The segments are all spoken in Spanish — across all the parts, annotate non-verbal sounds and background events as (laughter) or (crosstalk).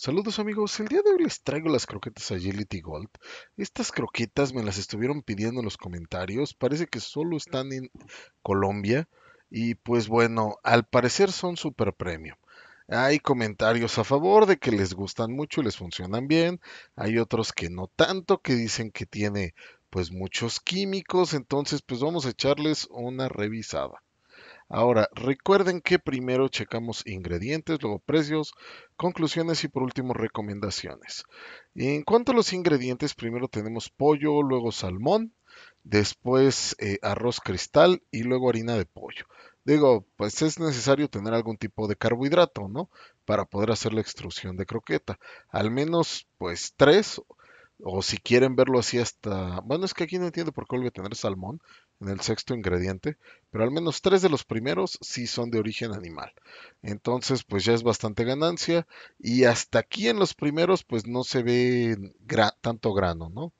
Saludos amigos, el día de hoy les traigo las croquetas Agility Gold. Estas croquetas me las estuvieron pidiendo en los comentarios, parece que solo están en Colombia y pues bueno, al parecer son super premium. Hay comentarios a favor de que les gustan mucho y les funcionan bien, hay otros que no tanto, que dicen que tiene pues muchos químicos, entonces pues vamos a echarles una revisada. Ahora, recuerden que primero checamos ingredientes, luego precios, conclusiones y por último recomendaciones. En cuanto a los ingredientes, primero tenemos pollo, luego salmón, después eh, arroz cristal y luego harina de pollo. Digo, pues es necesario tener algún tipo de carbohidrato, ¿no? Para poder hacer la extrusión de croqueta. Al menos, pues tres, o si quieren verlo así hasta... Bueno, es que aquí no entiendo por qué vuelve a tener salmón en el sexto ingrediente, pero al menos tres de los primeros sí son de origen animal. Entonces, pues ya es bastante ganancia y hasta aquí en los primeros pues no se ve tanto grano, ¿no?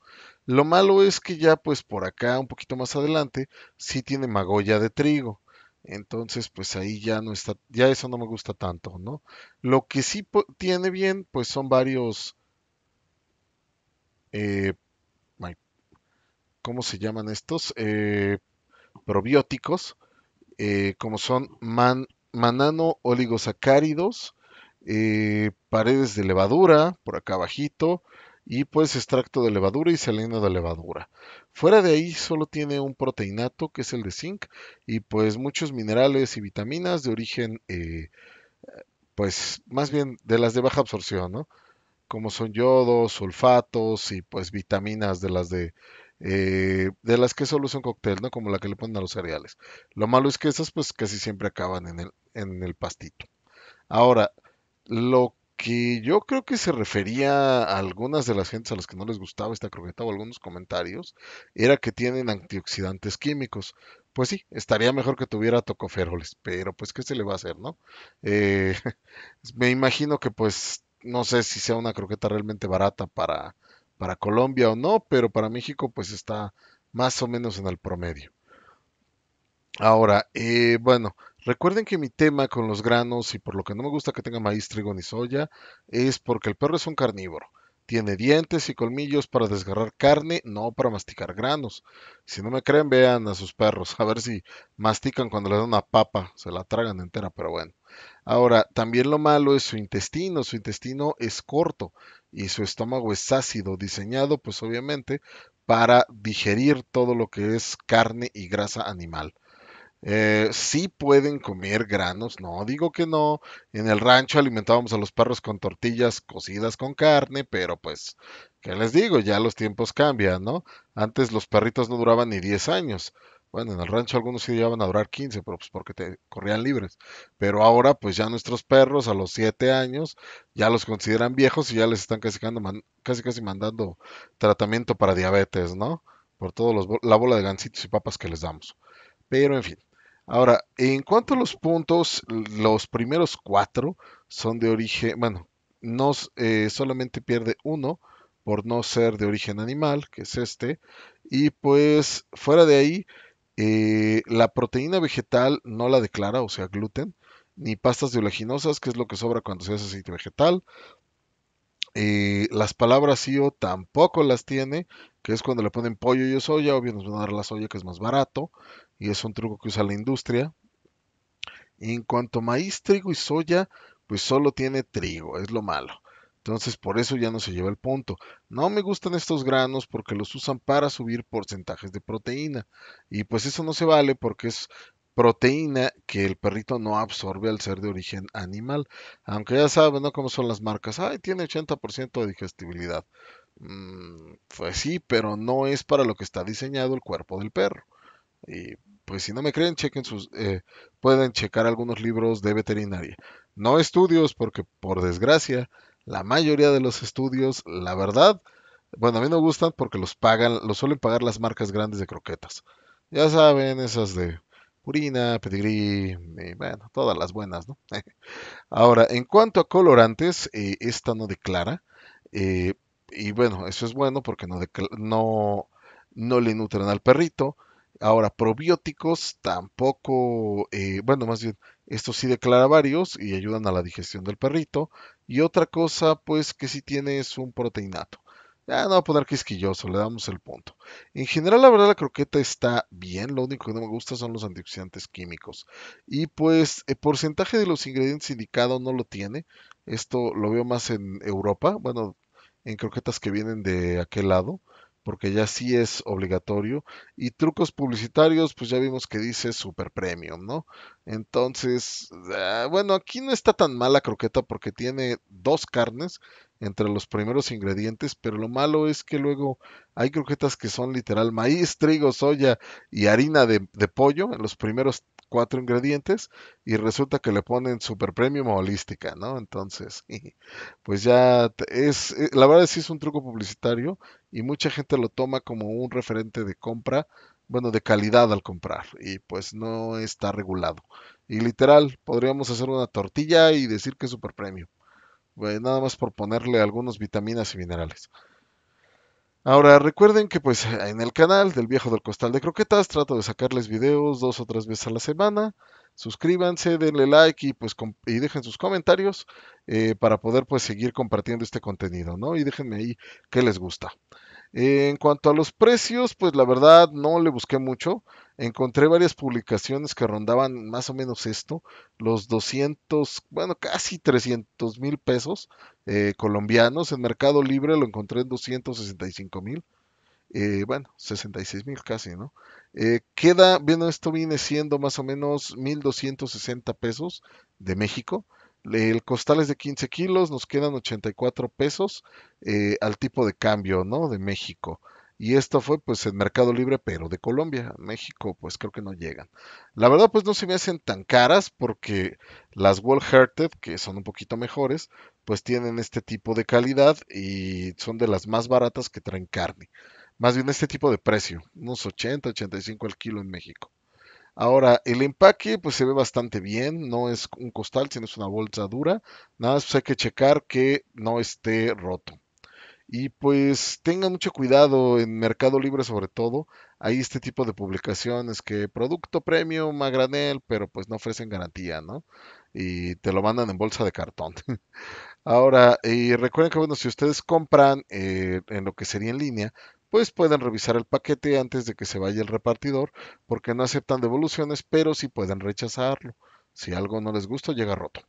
Lo malo es que ya pues por acá, un poquito más adelante, sí tiene magolla de trigo. Entonces, pues ahí ya no está, ya eso no me gusta tanto, ¿no? Lo que sí tiene bien, pues son varios eh, ¿cómo se llaman estos? Eh, probióticos, eh, como son manano oligosacáridos, eh, paredes de levadura, por acá abajito, y pues extracto de levadura y salina de levadura. Fuera de ahí solo tiene un proteinato que es el de zinc y pues muchos minerales y vitaminas de origen, pues más bien de las de baja absorción, ¿no? Como son yodos, sulfatos y pues vitaminas de las de eh, de las que solo son cóctel, ¿no? Como la que le ponen a los cereales. Lo malo es que esas pues casi siempre acaban en el, en el pastito. Ahora, lo que yo creo que se refería a algunas de las gentes a las que no les gustaba esta croqueta o algunos comentarios, era que tienen antioxidantes químicos. Pues sí, estaría mejor que tuviera tocoféroles. pero pues qué se le va a hacer, ¿no? Eh, (laughs) me imagino que pues no sé si sea una croqueta realmente barata para para Colombia o no, pero para México pues está más o menos en el promedio. Ahora, eh, bueno, recuerden que mi tema con los granos y por lo que no me gusta que tenga maíz, trigo ni soya es porque el perro es un carnívoro. Tiene dientes y colmillos para desgarrar carne, no para masticar granos. Si no me creen, vean a sus perros, (laughs) a ver si mastican cuando le dan una papa, se la tragan entera, pero bueno. Ahora, también lo malo es su intestino, su intestino es corto y su estómago es ácido, diseñado pues obviamente para digerir todo lo que es carne y grasa animal. Eh, sí pueden comer granos, no digo que no. En el rancho alimentábamos a los perros con tortillas cocidas con carne, pero pues, ¿qué les digo? Ya los tiempos cambian, ¿no? Antes los perritos no duraban ni 10 años. Bueno, en el rancho algunos sí llegaban a durar 15, pero pues porque te corrían libres. Pero ahora, pues ya nuestros perros a los 7 años ya los consideran viejos y ya les están casi casi, casi mandando tratamiento para diabetes, ¿no? Por todos la bola de gansitos y papas que les damos. Pero en fin. Ahora, en cuanto a los puntos, los primeros cuatro son de origen, bueno, no, eh, solamente pierde uno por no ser de origen animal, que es este, y pues fuera de ahí, eh, la proteína vegetal no la declara, o sea, gluten, ni pastas de oleaginosas, que es lo que sobra cuando se hace aceite vegetal. Eh, las palabras IO tampoco las tiene, que es cuando le ponen pollo y soya, obvio nos van a dar la soya que es más barato, y es un truco que usa la industria. en cuanto a maíz, trigo y soya, pues solo tiene trigo, es lo malo. Entonces por eso ya no se lleva el punto. No me gustan estos granos porque los usan para subir porcentajes de proteína. Y pues eso no se vale porque es proteína que el perrito no absorbe al ser de origen animal. Aunque ya saben, Cómo son las marcas. Ay, tiene 80% de digestibilidad. Mm, pues sí, pero no es para lo que está diseñado el cuerpo del perro. Y pues si no me creen, chequen sus, eh, pueden checar algunos libros de veterinaria. No estudios, porque por desgracia la mayoría de los estudios, la verdad, bueno, a mí no gustan porque los pagan, los suelen pagar las marcas grandes de croquetas. Ya saben, esas de Purina, Pedigrí, y bueno, todas las buenas, ¿no? (laughs) Ahora, en cuanto a colorantes, eh, esta no declara. Eh, y bueno, eso es bueno porque no, no le nutren al perrito. Ahora, probióticos tampoco, eh, bueno, más bien, esto sí declara varios y ayudan a la digestión del perrito. Y otra cosa, pues que sí tiene es un proteinato. Ya no va a poner quisquilloso, le damos el punto. En general, la verdad, la croqueta está bien. Lo único que no me gusta son los antioxidantes químicos. Y pues, el porcentaje de los ingredientes indicados no lo tiene. Esto lo veo más en Europa, bueno, en croquetas que vienen de aquel lado porque ya sí es obligatorio. Y trucos publicitarios, pues ya vimos que dice super premium, ¿no? Entonces, ah, bueno, aquí no está tan mala croqueta porque tiene dos carnes entre los primeros ingredientes, pero lo malo es que luego hay croquetas que son literal maíz, trigo, soya y harina de, de pollo en los primeros cuatro ingredientes y resulta que le ponen super premium o holística, ¿no? Entonces, (laughs) pues ya es, eh, la verdad sí es un truco publicitario y mucha gente lo toma como un referente de compra, bueno, de calidad al comprar y pues no está regulado. Y literal, podríamos hacer una tortilla y decir que es super premium, nada más por ponerle algunas vitaminas y minerales. Ahora recuerden que pues en el canal del viejo del costal de croquetas trato de sacarles videos dos o tres veces a la semana. Suscríbanse, denle like y pues dejen sus comentarios eh, para poder pues seguir compartiendo este contenido, ¿no? Y déjenme ahí qué les gusta. en cuanto a los precios, pues la verdad no le busqué mucho encontré varias publicaciones que rondaban más o menos esto, los 200, bueno, casi 300 mil pesos eh, colombianos. En Mercado Libre lo encontré en 265 mil. Eh, bueno, 66 mil casi, ¿no? Eh, queda, bueno, esto viene siendo más o menos 1.260 pesos de México. El costal es de 15 kilos, nos quedan 84 pesos al tipo de cambio, ¿no? De México. Y esto fue pues el Mercado Libre, pero de Colombia. México pues creo que no llegan. La verdad pues no se me hacen tan caras porque las Wall Hearted, que son un poquito mejores, pues tienen este tipo de calidad y son de las más baratas que traen carne. Más bien este tipo de precio, unos 80, 85 al kilo en México. Ahora, el empaque pues se ve bastante bien, no es un costal, sino es una bolsa dura. Nada más pues, hay que checar que no esté roto. Y pues tengan mucho cuidado en Mercado Libre sobre todo. Hay este tipo de publicaciones que producto premium a granel, pero pues no ofrecen garantía, ¿no? Y te lo mandan en bolsa de cartón. (laughs) Ahora, y recuerden que bueno, si ustedes compran eh, en lo que sería en línea, pues pueden revisar el paquete antes de que se vaya el repartidor, porque no aceptan devoluciones, pero sí pueden rechazarlo. Si algo no les gusta, llega roto.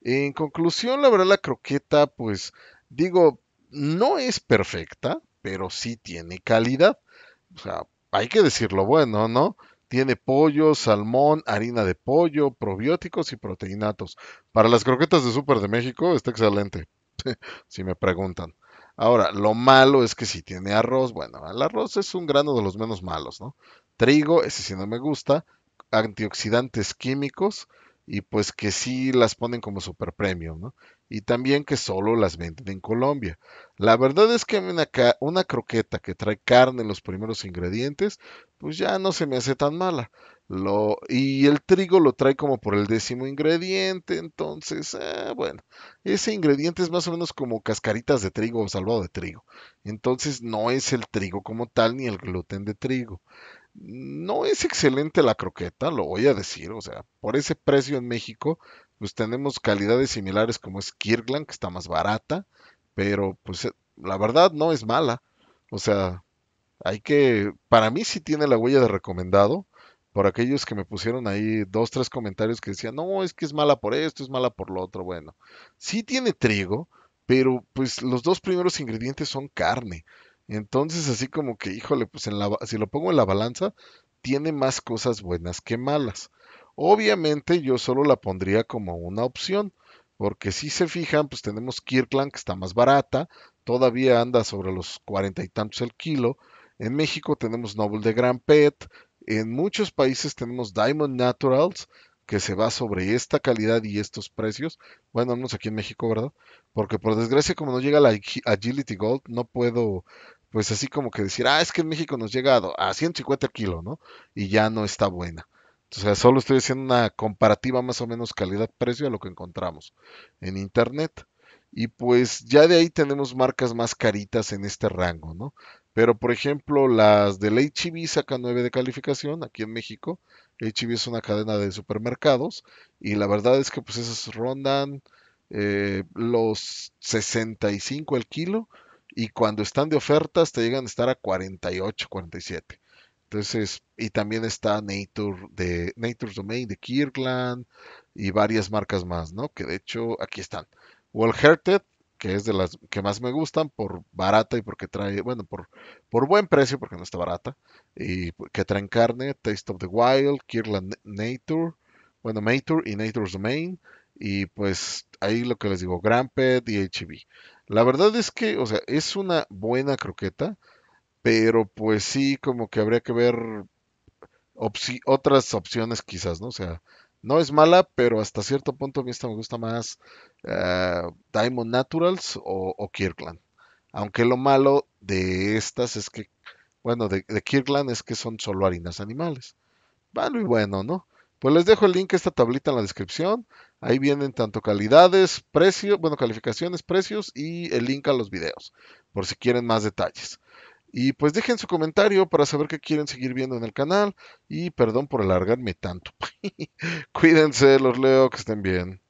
En conclusión, la verdad la croqueta, pues digo, no es perfecta, pero sí tiene calidad. O sea, hay que decirlo bueno, ¿no? Tiene pollo, salmón, harina de pollo, probióticos y proteinatos. Para las croquetas de Súper de México está excelente, (laughs) si me preguntan. Ahora, lo malo es que si tiene arroz, bueno, el arroz es un grano de los menos malos, ¿no? Trigo, ese sí no me gusta. Antioxidantes químicos, y pues que sí las ponen como super premium, ¿no? Y también que solo las venden en Colombia. La verdad es que una, una croqueta que trae carne en los primeros ingredientes, pues ya no se me hace tan mala. Lo, y el trigo lo trae como por el décimo ingrediente, entonces, eh, bueno, ese ingrediente es más o menos como cascaritas de trigo o salvado de trigo. Entonces no es el trigo como tal ni el gluten de trigo. No es excelente la croqueta, lo voy a decir, o sea, por ese precio en México, pues tenemos calidades similares como es Kirkland, que está más barata, pero pues eh, la verdad no es mala, o sea, hay que, para mí sí tiene la huella de recomendado, por aquellos que me pusieron ahí dos, tres comentarios que decían, no, es que es mala por esto, es mala por lo otro, bueno, sí tiene trigo, pero pues los dos primeros ingredientes son carne. Entonces, así como que, híjole, pues si lo pongo en la balanza, tiene más cosas buenas que malas. Obviamente yo solo la pondría como una opción, porque si se fijan, pues tenemos Kirkland, que está más barata, todavía anda sobre los cuarenta y tantos el kilo. En México tenemos Noble de Gran Pet, en muchos países tenemos Diamond Naturals, que se va sobre esta calidad y estos precios. Bueno, menos aquí en México, ¿verdad? Porque por desgracia, como no llega la Agility Gold, no puedo pues así como que decir, ah, es que en México nos ha llegado a, 150 kilos, ¿no? Y ya no está buena. Entonces, solo estoy haciendo una comparativa más o menos calidad-precio a lo que encontramos en Internet. Y pues ya de ahí tenemos marcas más caritas en este rango, ¿no? Pero por ejemplo, las del HB e ...saca 9 de calificación aquí en México. HB e es una cadena de supermercados y la verdad es que pues esas rondan eh, los 65 el kilo y cuando están de ofertas te llegan a estar a 48, 47. Entonces, y también está Nature de Nature's Domain de Kirkland y varias marcas más, ¿no? Que de hecho aquí están. Wallherted, que es de las que más me gustan por barata y porque trae, bueno, por, por buen precio porque no está barata y que traen carne, Taste of the Wild, Kirkland Nature, bueno, Nature y Nature's Domain y pues ahí lo que les digo, Gramped y HB. La verdad es que, o sea, es una buena croqueta, pero pues sí, como que habría que ver otras opciones quizás, ¿no? O sea, no es mala, pero hasta cierto punto a mí esta me gusta más ah, Diamond Naturals o, Kirkland. Aunque lo malo de estas es que, bueno, de, Kirkland es que son solo harinas animales. vale y bueno, ¿no? Pues les dejo el link a esta tablita en la descripción. Ahí vienen tanto calidades, precios, bueno, calificaciones, precios y el link a los videos, por si quieren más detalles. Y pues dejen su comentario para saber qué quieren seguir viendo en el canal. Y perdón por alargarme tanto. (laughs) Cuídense, los leo, que estén bien.